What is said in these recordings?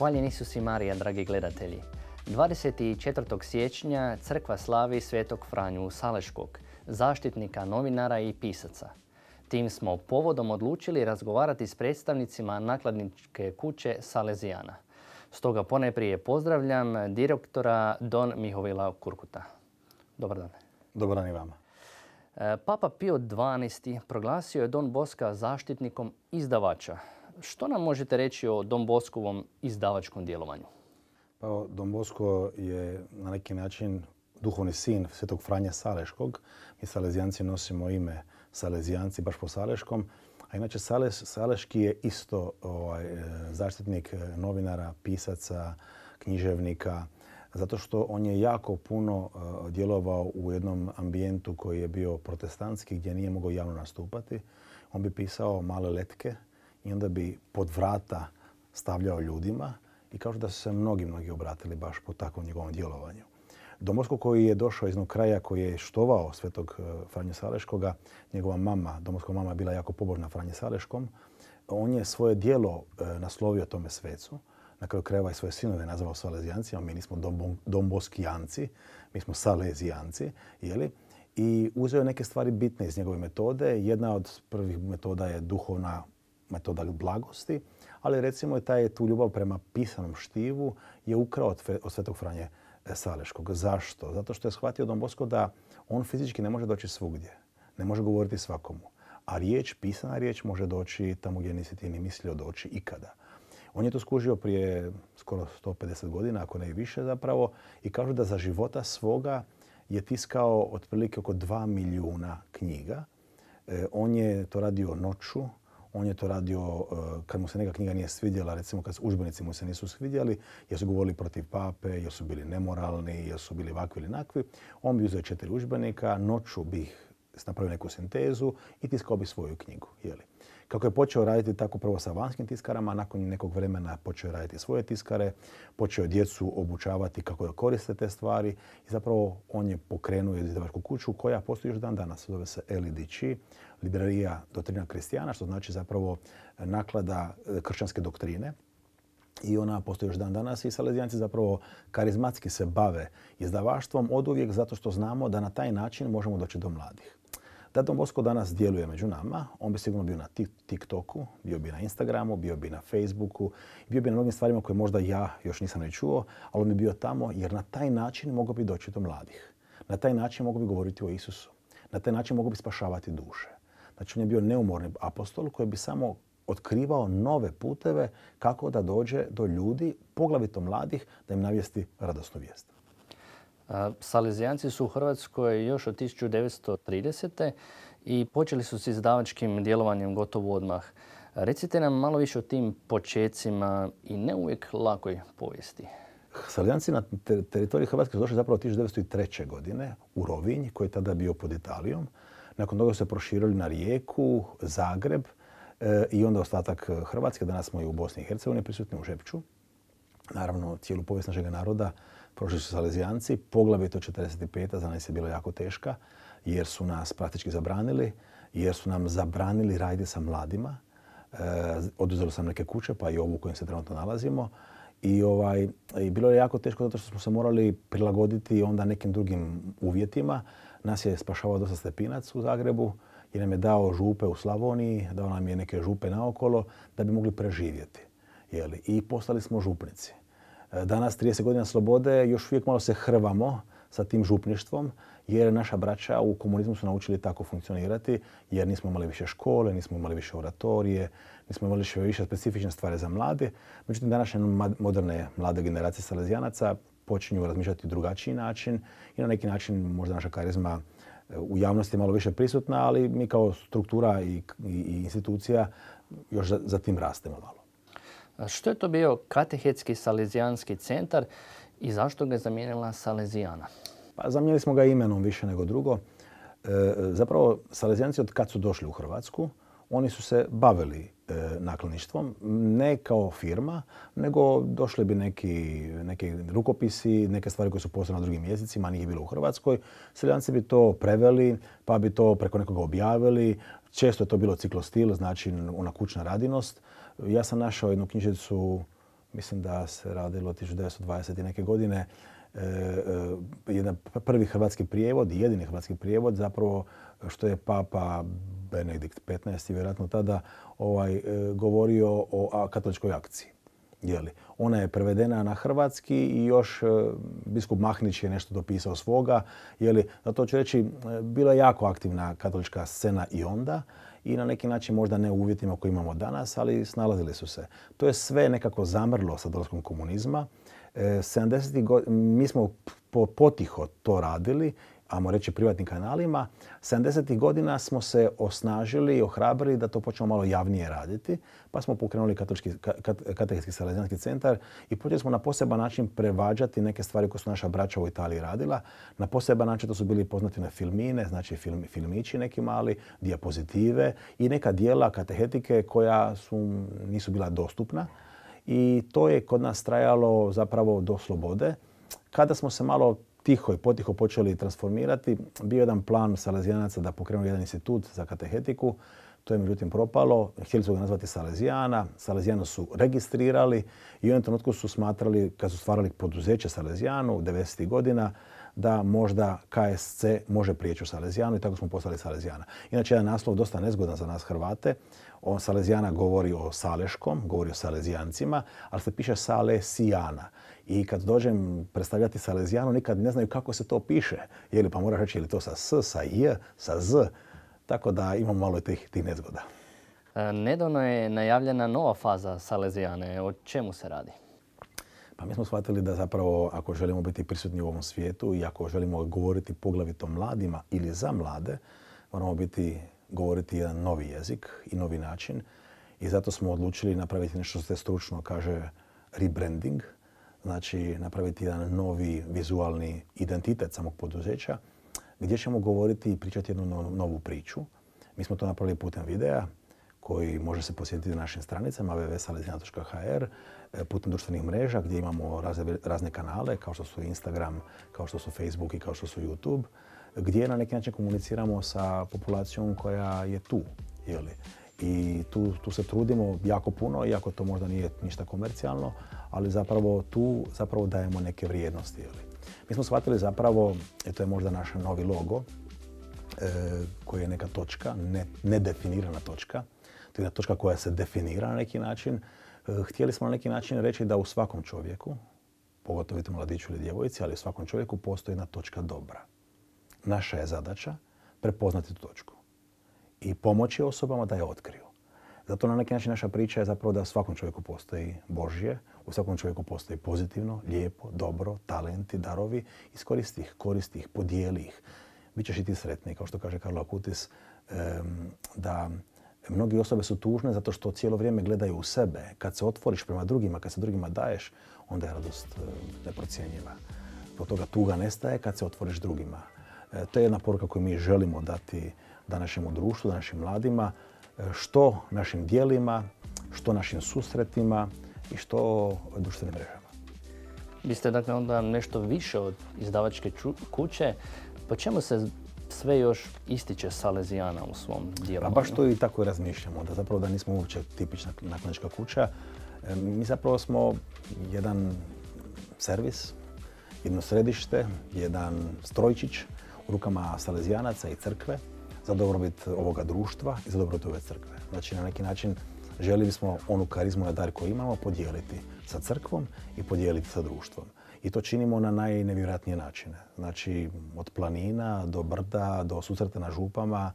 Hvaljen Isus i Marija, dragi gledatelji. 24. siječnja crkva slavi svetog Franju Saleškog, zaštitnika novinara i pisaca. Tim smo povodom odlučili razgovarati s predstavnicima nakladničke kuće Salezijana. Stoga poneprije pozdravljam direktora Don Mihovila Kurkuta. Dobar dan. Dobar dan i vama. E, Papa Pio XII proglasio je Don Boska zaštitnikom izdavača, što nam možete reći o Domboskovom izdavačkom djelovanju? Pa, Bosko je na neki način duhovni sin svetog Franja Saleškog. Mi Salezijanci nosimo ime Salezijanci baš po Saleškom. A inače Saleški je isto ovaj, e, zaštitnik e, novinara, pisaca, književnika, zato što on je jako puno e, djelovao u jednom ambijentu koji je bio protestantski gdje nije mogao javno nastupati. On bi pisao male letke i onda bi pod vrata stavljao ljudima i kao da su se mnogi, mnogi obratili baš po takvom njegovom djelovanju. Domorsko koji je došao iz jednog kraja koji je štovao svetog e, Franje Saleškoga, njegova mama, domorska mama je bila jako pobožna Franje Saleškom, on je svoje dijelo e, naslovio tome svecu. Na kraju krajeva i svoje sinove nazvao a Mi nismo Domboskijanci, mi smo Salezijanci. Jeli? I uzeo je neke stvari bitne iz njegove metode. Jedna od prvih metoda je duhovna metoda blagosti, ali recimo je taj, tu ljubav prema pisanom štivu je ukrao od, svetog Franje e, Saleškog. Zašto? Zato što je shvatio Don Bosko da on fizički ne može doći svugdje. Ne može govoriti svakomu. A riječ, pisana riječ, može doći tamo gdje nisi ti ni mislio doći ikada. On je to skužio prije skoro 150 godina, ako ne i više zapravo, i kažu da za života svoga je tiskao otprilike oko 2 milijuna knjiga. E, on je to radio noću, on je to radio e, kad mu se neka knjiga nije svidjela, recimo kad užbenici mu se nisu svidjeli, jer su govorili protiv pape, jer su bili nemoralni, jer su bili ovakvi ili nakvi. On bi uzeo četiri užbenika, noću bih napravio neku sintezu i tiskao bi svoju knjigu. Jeli. Kako je počeo raditi tako prvo sa vanjskim tiskarama, nakon nekog vremena počeo raditi svoje tiskare, počeo djecu obučavati kako da koriste te stvari i zapravo on je pokrenuo izdavačku kuću koja postoji još dan danas, zove se LDC, Librarija doktrina kristijana, što znači zapravo naklada e, kršćanske doktrine, i ona postoji još dan danas i salezijanci zapravo karizmatski se bave izdavaštvom od uvijek zato što znamo da na taj način možemo doći do mladih. Da Don danas djeluje među nama, on bi sigurno bio na TikToku, bio bi na Instagramu, bio bi na Facebooku, bio bi na mnogim stvarima koje možda ja još nisam ni čuo, ali on bi bio tamo jer na taj način mogao bi doći do mladih. Na taj način mogao bi govoriti o Isusu. Na taj način mogao bi spašavati duše. Znači on je bio neumorni apostol koji bi samo otkrivao nove puteve kako da dođe do ljudi, poglavito mladih, da im navijesti radosnu vijest. Salizijanci su u Hrvatskoj još od 1930. i počeli su s izdavačkim djelovanjem gotovo odmah. Recite nam malo više o tim počecima i ne uvijek lakoj povijesti. Salijanci na teritoriji Hrvatske su došli zapravo 1903. godine u Rovinj, koji je tada bio pod Italijom. Nakon toga su se proširili na Rijeku, Zagreb eh, i onda ostatak Hrvatske. Danas smo i u Bosni i Hercegovini prisutni u Žepču. Naravno, cijelu povijest našeg naroda prošli su Salezijanci, poglavito 45. za nas je bilo jako teška jer su nas praktički zabranili, jer su nam zabranili raditi sa mladima. E, oduzeli sam neke kuće, pa i ovu u kojem se trenutno nalazimo. I, ovaj, I bilo je jako teško zato što smo se morali prilagoditi onda nekim drugim uvjetima. Nas je spašavao dosta stepinac u Zagrebu jer nam je dao župe u Slavoniji, dao nam je neke župe naokolo da bi mogli preživjeti. Jeli? I postali smo župnici. E, danas, 30 godina slobode, još uvijek malo se hrvamo sa tim župništvom, jer naša braća u komunizmu su naučili tako funkcionirati, jer nismo imali više škole, nismo imali više oratorije, nismo imali više, specifične stvari za mlade. Međutim, današnje moderne mlade generacije salezijanaca počinju razmišljati drugačiji način i na neki način možda naša karizma e, u javnosti je malo više prisutna, ali mi kao struktura i, institucija još za, za tim rastemo malo. Što je to bio katehetski salezijanski centar i zašto ga je zamijenila Salezijana? Pa zamijenili smo ga imenom više nego drugo. E, e, zapravo, Salezijanci od kad su došli u Hrvatsku, oni su se bavili E, nakloništvom, ne kao firma, nego došli bi neki, rukopisi, neke stvari koje su postale na drugim jezicima, nije bilo u Hrvatskoj. Seljanci bi to preveli, pa bi to preko nekoga objavili. Često je to bilo ciklostil, znači ona kućna radinost. Ja sam našao jednu knjižicu, mislim da se radilo 1920. i neke godine, e, e, jedan prvi hrvatski prijevod, jedini hrvatski prijevod zapravo što je papa Benedikt XV. vjerojatno tada ovaj, e, govorio o katoličkoj akciji. Jeli. Ona je prevedena na hrvatski i još e, biskup Mahnić je nešto dopisao svoga. Jeli. Zato ću reći, e, bila je jako aktivna katolička scena i onda i na neki način možda ne u uvjetima koje imamo danas, ali snalazili su se. To je sve nekako zamrlo sa dolaskom komunizma. 70. mi smo potiho to radili ajmo reći, privatnim kanalima, 70. godina smo se osnažili i ohrabrili da to počnemo malo javnije raditi, pa smo pokrenuli katolički, katehetski salazijanski centar i počeli smo na poseban način prevađati neke stvari koje su naša braća u Italiji radila. Na poseban način to su bili poznati na filmine, znači filmići neki mali, diapozitive i neka dijela katehetike koja su, nisu bila dostupna. I to je kod nas trajalo zapravo do slobode. Kada smo se malo tiho i potiho počeli transformirati. Bio jedan plan Salezijanaca da pokrenu jedan institut za katehetiku. To je međutim propalo. Htjeli su ga nazvati Salezijana. Salezijano su registrirali i u jednom trenutku su smatrali, kad su stvarali poduzeće Salezijanu u 90. godina, da možda KSC može prijeći u Salezijanu i tako smo postali Salezijana. Inače, jedan naslov dosta nezgodan za nas Hrvate. On Salezijana govori o Saleškom, govori o Salezijancima, ali se piše Salesijana. I kad dođem predstavljati Salezijanu, nikad ne znaju kako se to piše. Je pa moraš reći je li to sa S, sa J, sa Z. Tako da imamo malo tih, tih nezgoda. E, nedavno je najavljena nova faza Salezijane. O čemu se radi? Pa mi smo shvatili da zapravo ako želimo biti prisutni u ovom svijetu i ako želimo govoriti poglavito mladima ili za mlade, moramo biti govoriti jedan novi jezik i novi način. I zato smo odlučili napraviti nešto što se stručno kaže rebranding, znači napraviti jedan novi vizualni identitet samog poduzeća gdje ćemo govoriti i pričati jednu novu priču. Mi smo to napravili putem videa, koji može se posjetiti na našim stranicama www.salezina.hr e, putem društvenih mreža gdje imamo razne, kanale kao što su Instagram, kao što su Facebook i kao što su YouTube gdje na neki način komuniciramo sa populacijom koja je tu. Jeli? I tu, se trudimo jako puno, iako to možda nije ništa komercijalno, ali zapravo tu zapravo dajemo neke vrijednosti. Mi smo shvatili zapravo, i e, to je možda naš novi logo, e, koji je neka točka, nedefinirana točka, to je jedna točka koja se definira na neki način. E, htjeli smo na neki način reći da u svakom čovjeku, pogotovo vidite mladiću ili djevojci, ali u svakom čovjeku postoji jedna točka dobra. Naša je zadaća prepoznati tu točku i pomoći osobama da je otkriju. Zato na neki način naša priča je zapravo da u svakom čovjeku postoji Božje, u svakom čovjeku postoji pozitivno, lijepo, dobro, talenti, darovi. Iskoristi ih, koristi ih, podijeli ih. Bićeš i ti sretni, kao što kaže Karlo Akutis, da Mnogi osobe su tužne zato što cijelo vrijeme gledaju u sebe. Kad se otvoriš prema drugima, kad se drugima daješ, onda je radost e, neprocijenjiva. Zbog toga tuga nestaje kad se otvoriš drugima. E, to je jedna poruka koju mi želimo dati današnjemu društvu, današnjim mladima, e, što našim dijelima, što našim susretima i što društvenim mrežama. Vi ste dakle onda nešto više od izdavačke kuće. Po čemu se sve još ističe Salezijana u svom dijelu. A baš to i tako razmišljamo, da zapravo da nismo uopće tipična nakladnička kuća. E, mi zapravo smo jedan servis, jedno središte, jedan strojčić u rukama Salezijanaca i crkve za dobrobit ovoga društva i za dobrobit ove crkve. Znači na neki način željeli bismo onu karizmu na dar koju imamo podijeliti sa crkvom i podijeliti sa društvom. I to činimo na najnevjerojatnije načine. Znači, od planina do brda, do susreta na župama,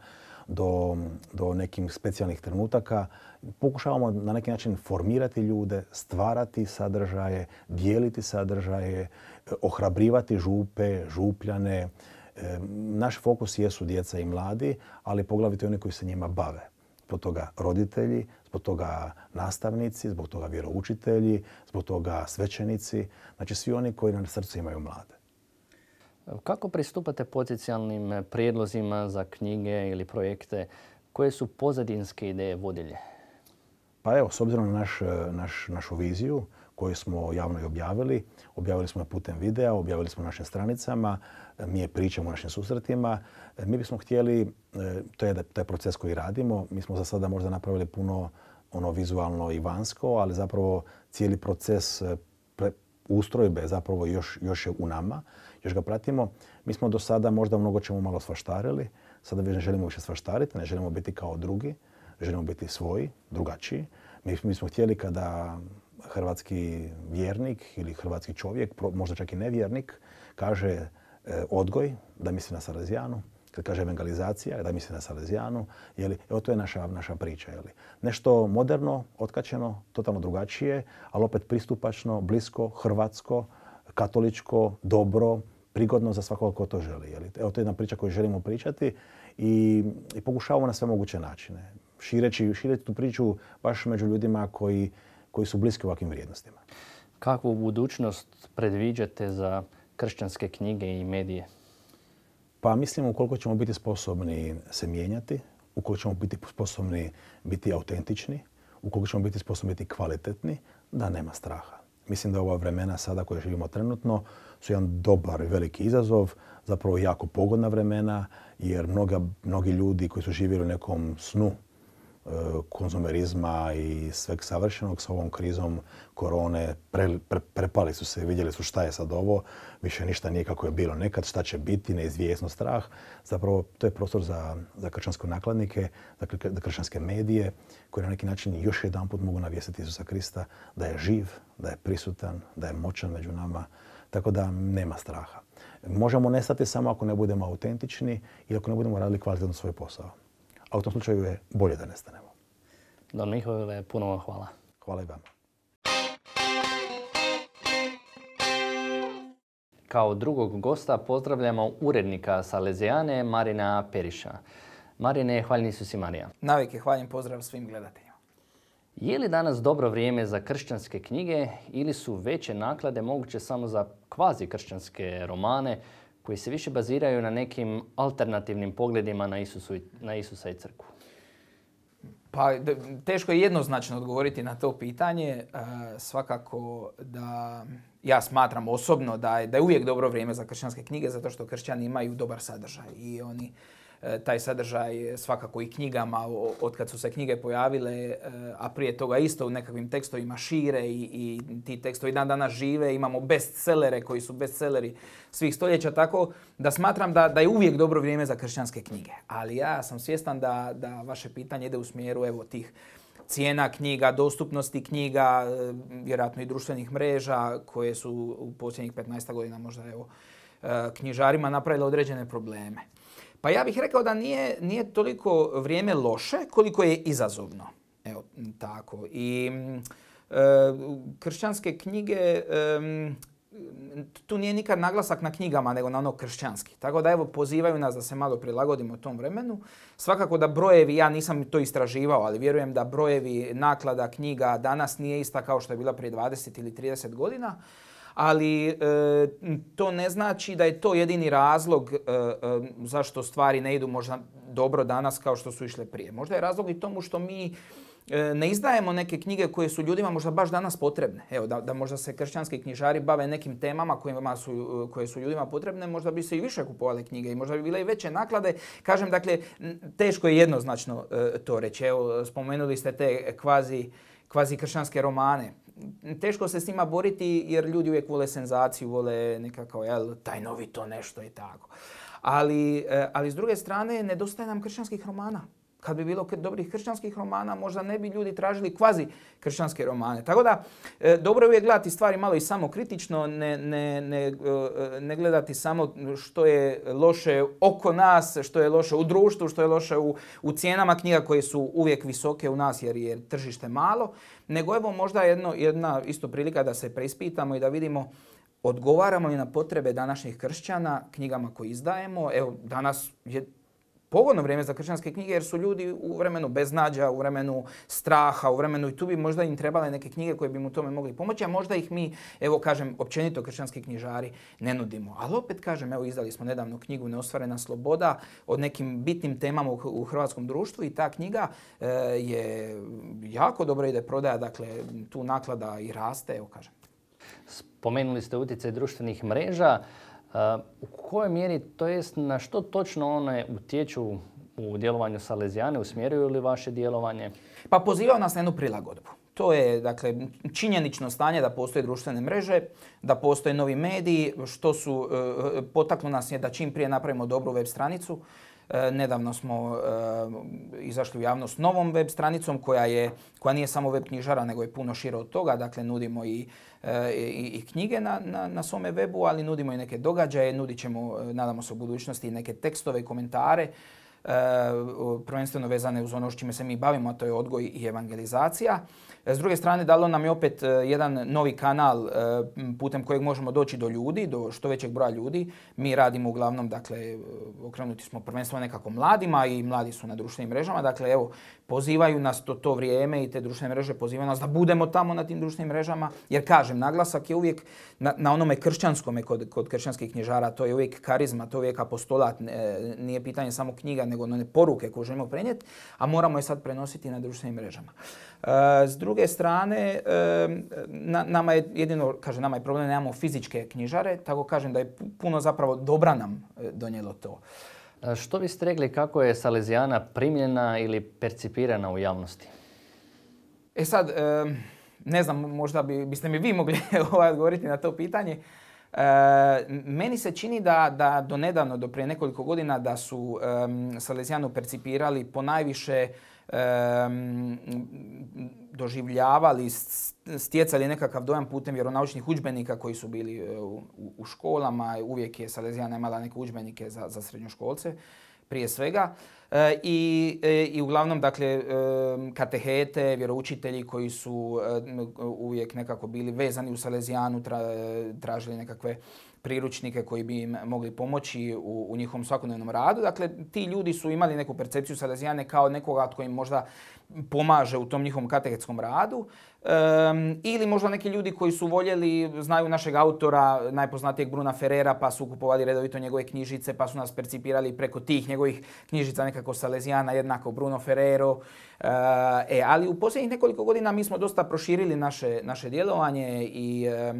do, do nekim specijalnih trenutaka. Pokušavamo na neki način formirati ljude, stvarati sadržaje, dijeliti sadržaje, ohrabrivati župe, župljane. Naš fokus jesu djeca i mladi, ali poglavito oni koji se njima bave zbog toga roditelji, zbog toga nastavnici, zbog toga vjeroučitelji, zbog toga svećenici, znači svi oni koji na srcu imaju mlade. Kako pristupate potencijalnim prijedlozima za knjige ili projekte? Koje su pozadinske ideje vodilje? Pa evo, s obzirom na našu viziju, koju smo javno i objavili. Objavili smo je putem videa, objavili smo na našim stranicama, mi je pričamo o našim susretima. E, mi bismo htjeli, e, to je taj proces koji radimo, mi smo za sada možda napravili puno ono vizualno i vanjsko, ali zapravo cijeli proces e, ustrojbe zapravo još, još je u nama, još ga pratimo. Mi smo do sada možda mnogo čemu malo svaštarili, sada više ne želimo više svaštariti, ne želimo biti kao drugi, želimo biti svoji, drugačiji. mi smo htjeli kada hrvatski vjernik ili hrvatski čovjek, možda čak i nevjernik, kaže e, odgoj, da misli na Salezijanu, kad kaže evangelizacija, da misli na Salezijanu, evo to je naša, naša priča. li Nešto moderno, otkačeno, totalno drugačije, ali opet pristupačno, blisko, hrvatsko, katoličko, dobro, prigodno za svakoga ko to želi. Jeli. Evo to je jedna priča koju želimo pričati i, pokušavamo na sve moguće načine. Šireći, šireći tu priču baš među ljudima koji koji su bliski ovakvim vrijednostima. Kakvu budućnost predviđate za kršćanske knjige i medije? Pa mislim ukoliko ćemo biti sposobni se mijenjati, ukoliko ćemo biti sposobni biti autentični, ukoliko ćemo biti sposobni biti kvalitetni, da nema straha. Mislim da ova vremena sada koje živimo trenutno su jedan dobar i veliki izazov, zapravo jako pogodna vremena, jer mnoga, mnogi ljudi koji su živjeli u nekom snu konzumerizma i sveg savršenog s ovom krizom korone. prepali su se i vidjeli su šta je sad ovo. Više ništa nije kako je bilo nekad, šta će biti, neizvijesno strah. Zapravo to je prostor za, za kršćanske nakladnike, za, kršćanske medije koji na neki način još jedan put mogu navijestiti Isusa Krista da je živ, da je prisutan, da je moćan među nama. Tako da nema straha. Možemo nestati samo ako ne budemo autentični i ako ne budemo radili kvalitetno svoj posao a u tom slučaju je bolje da nestanemo. Don Mihovile, puno vam hvala. Hvala i vama. Kao drugog gosta pozdravljamo urednika Salezijane Marina Periša. Marine, hvaljni su si Marija. Navike, hvaljen pozdrav svim gledateljima. Je li danas dobro vrijeme za kršćanske knjige ili su veće naklade moguće samo za kvazi kršćanske romane koji se više baziraju na nekim alternativnim pogledima na, Isusu, na Isusa i crkvu? Pa teško je jednoznačno odgovoriti na to pitanje. E, svakako da ja smatram osobno da je, da je uvijek dobro vrijeme za kršćanske knjige zato što kršćani imaju dobar sadržaj i oni E, taj sadržaj svakako i knjigama, od kad su se knjige pojavile, e, a prije toga isto u nekakvim tekstovima šire i, i ti tekstovi dan danas žive, imamo bestsellere koji su bestselleri svih stoljeća, tako da smatram da, da je uvijek dobro vrijeme za kršćanske knjige. Ali ja sam svjestan da, da vaše pitanje ide u smjeru evo tih cijena knjiga, dostupnosti knjiga, e, vjerojatno i društvenih mreža koje su u posljednjih 15 godina možda evo, knjižarima napravile određene probleme. Pa ja bih rekao da nije, nije toliko vrijeme loše koliko je izazovno. Evo, tako. I mm, e, kršćanske knjige, tu nije nikad naglasak na knjigama, nego na ono kršćanski. Tako da evo pozivaju nas da se malo prilagodimo tom vremenu. Svakako da brojevi, ja nisam to istraživao, ali vjerujem da brojevi naklada knjiga danas nije ista kao što je bila prije 20 ili 30 godina ali e, to ne znači da je to jedini razlog e, e, zašto stvari ne idu možda dobro danas kao što su išle prije. Možda je razlog i tomu što mi ne izdajemo neke knjige koje su ljudima možda baš danas potrebne. Evo, da, da možda se kršćanski knjižari bave nekim temama kojima su, koje su ljudima potrebne, možda bi se i više kupovali knjige i možda bi bile i veće naklade. Kažem, dakle, teško je jednoznačno to reći. Evo, spomenuli ste te kvazi, kvazi kršćanske romane teško se s njima boriti jer ljudi uvijek vole senzaciju, vole nekako, jel, taj novi to nešto i tako. Ali, e, ali s druge strane, nedostaje nam kršćanskih romana. Kad bi bilo dobrih kršćanskih romana, možda ne bi ljudi tražili kvazi kršćanske romane. Tako da, e, dobro je uvijek gledati stvari malo i samo ne, ne, ne, e, ne gledati samo što je loše oko nas, što je loše u društvu, što je loše u, u cijenama knjiga koje su uvijek visoke u nas jer je tržište malo, nego evo možda jedno, jedna isto prilika da se preispitamo i da vidimo odgovaramo li na potrebe današnjih kršćana knjigama koje izdajemo. Evo, danas je pogodno vrijeme za kršćanske knjige jer su ljudi u vremenu beznađa, u vremenu straha, u vremenu i tu bi možda im trebale neke knjige koje bi mu tome mogli pomoći, a možda ih mi, evo kažem, općenito kršćanski knjižari ne nudimo. Ali opet kažem, evo izdali smo nedavno knjigu Neostvarena sloboda o nekim bitnim temama u hrvatskom društvu i ta knjiga e, je jako dobro ide prodaja, dakle tu naklada i raste, evo kažem. Spomenuli ste utjecaj društvenih mreža. U kojoj mjeri, to jest na što točno one utječu u djelovanju Salezijane, usmjeruju li vaše djelovanje? Pa pozivao nas na jednu prilagodbu. To je dakle, činjenično stanje da postoje društvene mreže, da postoje novi mediji, što su, e, e potaklo nas je da čim prije napravimo dobru web stranicu. E, nedavno smo e, izašli u javnost novom web stranicom koja, je, koja nije samo web knjižara nego je puno šira od toga. Dakle, nudimo i, e, i, i knjige na, na, na svome webu, ali nudimo i neke događaje, nudit ćemo, nadamo se u budućnosti, i neke tekstove i komentare. prvenstveno vezane uz ono s čime se mi bavimo, a to je odgoj i evangelizacija. S druge strane, dalo nam je opet e, jedan novi kanal e, putem kojeg možemo doći do ljudi, do što većeg broja ljudi. Mi radimo uglavnom, dakle, e, okrenuti smo prvenstveno nekako mladima i mladi su na društvenim mrežama. Dakle, evo, pozivaju nas to, to vrijeme i te društvene mreže pozivaju nas da budemo tamo na tim društvenim mrežama. Jer kažem, naglasak je uvijek na, na onome kršćanskome kod, kod kršćanskih knjižara. To je uvijek karizma, to je uvijek apostolat. Nije pitanje samo knjiga, nego one poruke koje želimo prenijeti, a moramo je sad prenositi na društvenim mrežama. S druge strane, na, nama je jedino, kažem, nama je problem, nemamo fizičke knjižare, tako kažem da je puno zapravo dobra nam e, donijelo to. E, što biste rekli kako je Salezijana primljena ili percipirana u javnosti? E sad, ne znam, možda bi, biste mi vi mogli odgovoriti na to pitanje. E, meni se čini da, da do nedavno, do prije nekoliko godina, da su e, Salezijanu percipirali ponajviše doživljavali, stjecali nekakav dojam putem vjeronaučnih udžbenika koji su bili e, u, školama. Uvijek je Salezijana imala neke udžbenike za, za srednjoškolce prije svega. E, i, e, I uglavnom, dakle, e, katehete, vjeroučitelji koji su uvijek nekako bili vezani u Salezijanu, tražili nekakve priručnike koji bi im mogli pomoći u, u njihovom svakodnevnom radu. Dakle, ti ljudi su imali neku percepciju Salezijane kao nekoga koji im možda pomaže u tom njihovom katehetskom radu. Um, ili možda neki ljudi koji su voljeli, znaju našeg autora, najpoznatijeg Bruna Ferrera, pa su kupovali redovito njegove knjižice, pa su nas percipirali preko tih njegovih knjižica, nekako Salezijana, jednako Bruno Ferrero. e, ali u posljednjih nekoliko godina mi smo dosta proširili naše, naše djelovanje i e,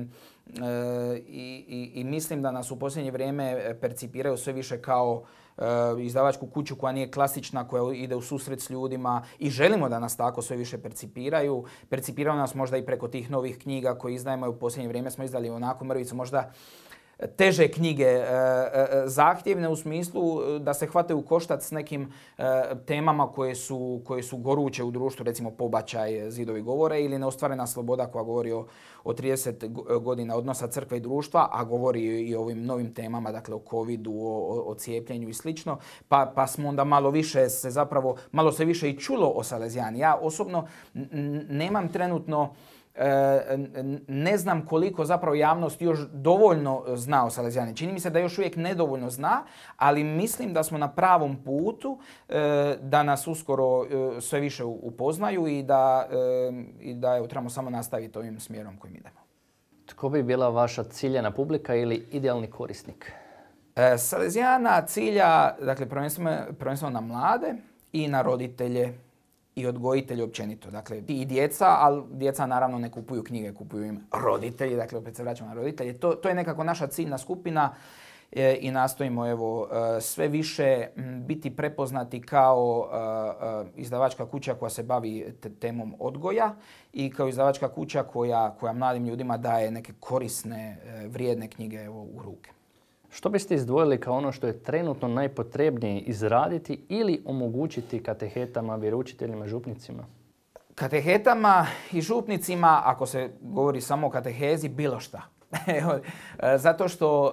i, i, i mislim da nas u posljednje vrijeme percipiraju sve više kao E, izdavačku kuću koja nije klasična, koja ide u susret s ljudima i želimo da nas tako sve više percipiraju. Percipiraju nas možda i preko tih novih knjiga koje izdajemo u posljednje vrijeme smo izdali onako mrvicu možda teže knjige e, e, e, zahtjevne u smislu da se hvate u koštac s nekim temama koje su, koje su goruće u društvu, recimo pobačaj, zidovi govore ili neostvarena sloboda koja govori o, 30 godina odnosa crkve i društva, a govori i o ovim novim temama, dakle o covidu, o, o cijepljenju i slično, pa, pa smo onda malo više se zapravo, malo se više i čulo o Salezijan. Ja osobno nemam trenutno E, ne znam koliko zapravo javnost još dovoljno zna o Salezijani. Čini mi se da još uvijek nedovoljno zna, ali mislim da smo na pravom putu e, da nas uskoro e, sve više upoznaju i da, i da evo, trebamo samo nastaviti ovim smjerom kojim idemo. Tko bi bila vaša ciljena publika ili idealni korisnik? Salezijana cilja, dakle prvenstveno na mlade i na roditelje i odgojitelji općenito. Dakle, i djeca, ali djeca naravno ne kupuju knjige, kupuju im roditelji, dakle opet se vraćamo na roditelje. To, to je nekako naša ciljna skupina e, i nastojimo evo e, sve više biti prepoznati kao e, izdavačka kuća koja se bavi te, temom odgoja i kao izdavačka kuća koja, koja mladim ljudima daje neke korisne, vrijedne knjige evo, u ruke. Što biste izdvojili kao ono što je trenutno najpotrebnije izraditi ili omogućiti katehetama, vjeroučiteljima, župnicima? Katehetama i župnicima, ako se govori samo o katehezi, bilo šta. E, zato što e,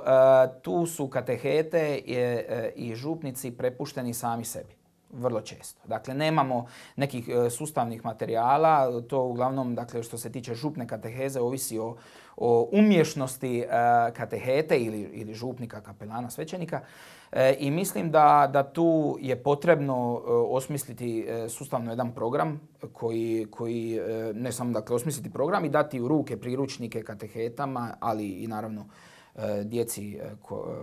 tu su katehete e, i župnici prepušteni sami sebi vrlo često. Dakle, nemamo nekih e, sustavnih materijala, to uglavnom, dakle, što se tiče župne kateheze, ovisi o, umješnosti e, katehete ili, ili župnika, kapelana, svećenika. E, I mislim da, da tu je potrebno osmisliti sustavno jedan program koji, koji ne samo dakle, osmisliti program i dati u ruke priručnike katehetama, ali i naravno djeci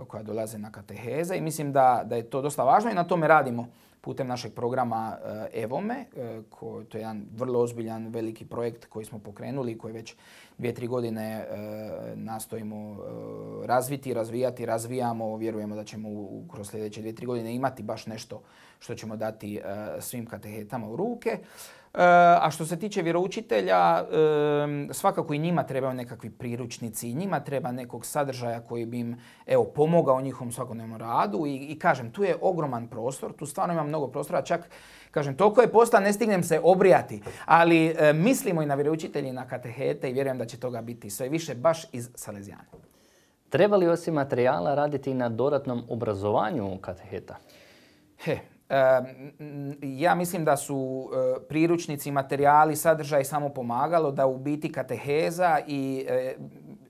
koja dolaze na kateheze i mislim da, da je to dosta važno i na tome radimo putem našeg programa eh, Evome, eh, koji to je jedan vrlo ozbiljan veliki projekt koji smo pokrenuli, i koji već dvije, tri godine eh, nastojimo razviti, razvijati, razvijamo. Vjerujemo da ćemo kroz sljedeće dvije, tri godine imati baš nešto što ćemo dati svim katehetama u ruke. E, a što se tiče vjeroučitelja, svakako i njima trebaju nekakvi priručnici i njima treba nekog sadržaja koji bi im evo, pomogao njihovom svakodnevnom radu I, i kažem, tu je ogroman prostor, tu stvarno ima mnogo prostora, čak kažem, toliko je posta, ne stignem se obrijati, ali e, mislimo i na vjeroučitelji, na katehete i vjerujem da će toga biti sve više baš iz Salezijana. Treba li osim materijala raditi i na dodatnom obrazovanju kateheta? He, ja mislim da su e, priručnici, materijali, sadržaj samo pomagalo da u biti kateheza i e,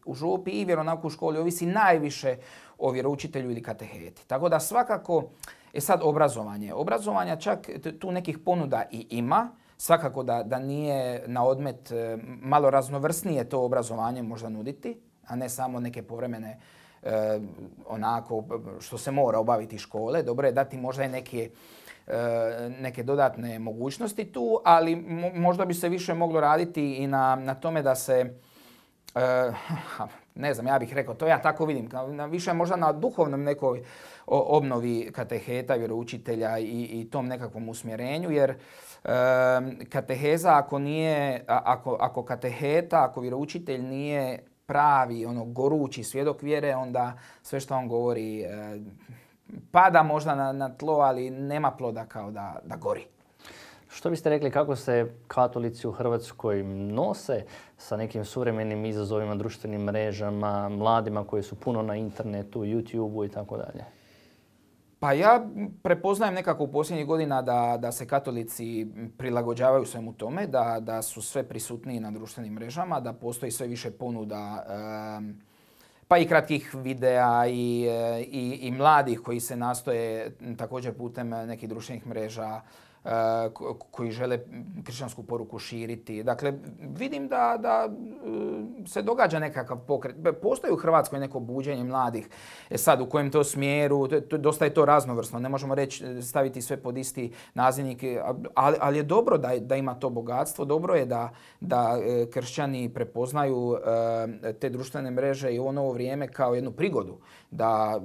u župi i vjeronauku u školi ovisi najviše o vjeroučitelju ili kateheti. Tako da svakako, e sad obrazovanje. Obrazovanja čak tu nekih ponuda i ima. Svakako da, da nije na odmet e, malo raznovrsnije to obrazovanje možda nuditi, a ne samo neke povremene Eh, onako što se mora obaviti škole. Dobro je dati možda i neke, eh, neke dodatne mogućnosti tu, ali možda bi se više moglo raditi i na, na tome da se eh, ne znam, ja bih rekao, to ja tako vidim, više možda na duhovnom nekoj obnovi kateheta, vjeroučitelja i, i tom nekakvom usmjerenju, jer kateheza ako nije, ako, ako kateheta, ako vjeroučitelj nije pravi, ono, gorući svjedok vjere, onda sve što on govori e, pada možda na, na tlo, ali nema ploda kao da, da gori. Što biste rekli kako se katolici u Hrvatskoj nose sa nekim suvremenim izazovima, društvenim mrežama, mladima koji su puno na internetu, YouTubeu i tako dalje? Pa ja prepoznajem nekako u posljednjih godina da, da se katolici prilagođavaju svemu tome, da, da su sve prisutniji na društvenim mrežama, da postoji sve više ponuda pa i kratkih videa i, e, i, i mladih koji se nastoje također putem nekih društvenih mreža E, koji žele kršćansku poruku širiti. Dakle, vidim da, da e, se događa nekakav pokret. Postoji u Hrvatskoj neko buđenje mladih. E sad, u kojem to smjeru, dosta je to raznovrsno. Ne možemo reći e, staviti sve pod isti nazivnik, ali, ali je dobro da, da ima to bogatstvo. Dobro je da, da kršćani prepoznaju te društvene mreže i ovo novo vrijeme kao jednu prigodu da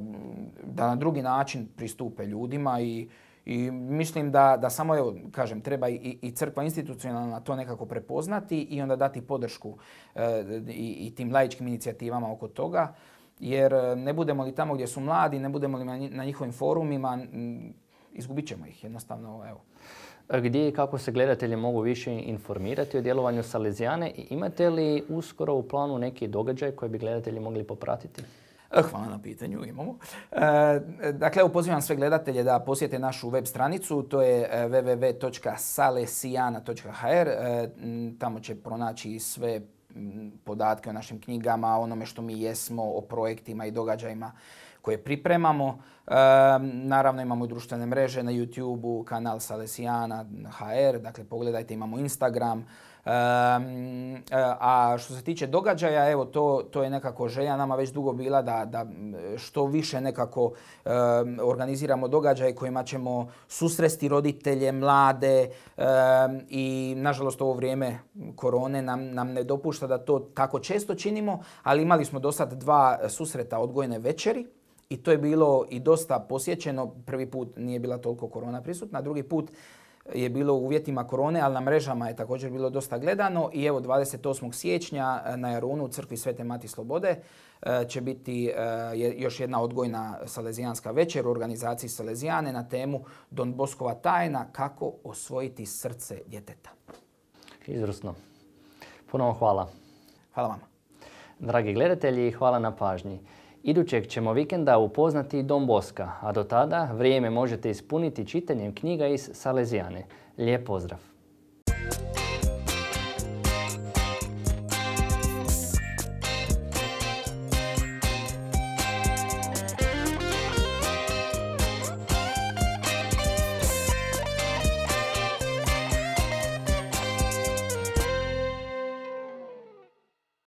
na drugi način pristupe ljudima i i mislim da, da samo, evo, kažem, treba i, i crkva institucionalna to nekako prepoznati i onda dati podršku eh, i, i tim laičkim inicijativama oko toga. Jer eh, ne budemo li tamo gdje su mladi, ne budemo li na njihovim forumima, izgubit ćemo ih jednostavno. Evo. Gdje i kako se gledatelji mogu više informirati o djelovanju Salezijane? Imate li uskoro u planu neki događaj koji bi gledatelji mogli popratiti? E, hvala na pitanju, imamo. E, dakle, upozivam pozivam sve gledatelje da posjete našu web stranicu, to je e, www.salesijana.hr. Tamo će pronaći sve podatke o našim knjigama, onome što mi jesmo, o projektima i događajima koje pripremamo. naravno imamo i društvene mreže na YouTube-u, kanal Salesijana HR, dakle pogledajte, imamo Instagram, E, a što se tiče događaja, evo to, to je nekako želja nama već dugo bila da, da što više nekako organiziramo događaje kojima ćemo susresti roditelje, mlade i nažalost ovo vrijeme korone nam, nam ne dopušta da to tako često činimo, ali imali smo do sad dva susreta odgojene večeri i to je bilo i dosta posjećeno. Prvi put nije bila toliko korona prisutna, drugi put je bilo u uvjetima korone, ali na mrežama je također bilo dosta gledano i evo 28. siječnja e, na Jarunu u crkvi Svete Mati Slobode e, će biti e, još jedna odgojna salezijanska večer u organizaciji Salezijane na temu Don Boskova tajna kako osvojiti srce djeteta. Izvrsno. Puno hvala. Hvala vama. Dragi gledatelji, hvala na pažnji. Idućeg ćemo vikenda upoznati Dom Boska, a do tada vrijeme možete ispuniti čitanjem knjiga iz Salezijane. Lijep pozdrav!